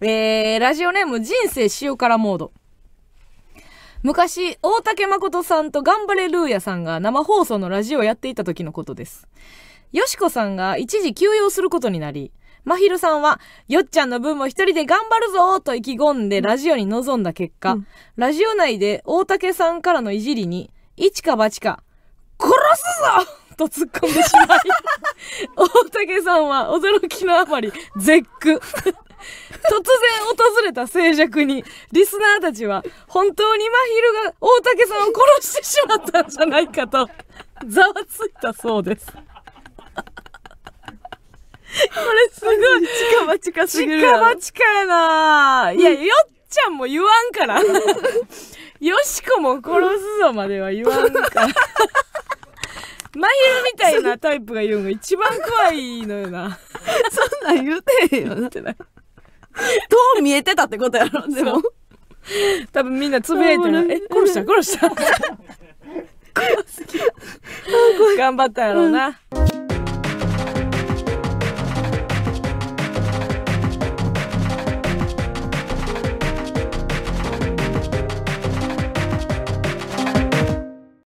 えー、ラジオネーム人生塩辛モード。昔、大竹誠さんと頑張れルーヤさんが生放送のラジオをやっていた時のことです。よしこさんが一時休養することになり、まひるさんは、よっちゃんの分も一人で頑張るぞと意気込んでラジオに臨んだ結果、うん、ラジオ内で大竹さんからのいじりに、一か八か、殺すぞと突っ込んでしまい 大竹さんは驚きのあまり絶句突然訪れた静寂に、リスナーたちは、本当に真昼が大竹さんを殺してしまったんじゃないかと、ざわついたそうです。これすごい。近場近すぎる。近場近やな、いや、よっちゃんも言わんから。よしこも殺すぞまでは言わんから。マイルみたいなタイプが言うのが一番怖いのよな。そんなん言うてへんよな。ってなど う見えてたってことやろでも多分みんなつぶやいてるえ殺した殺した 頑張ったやろうな、うん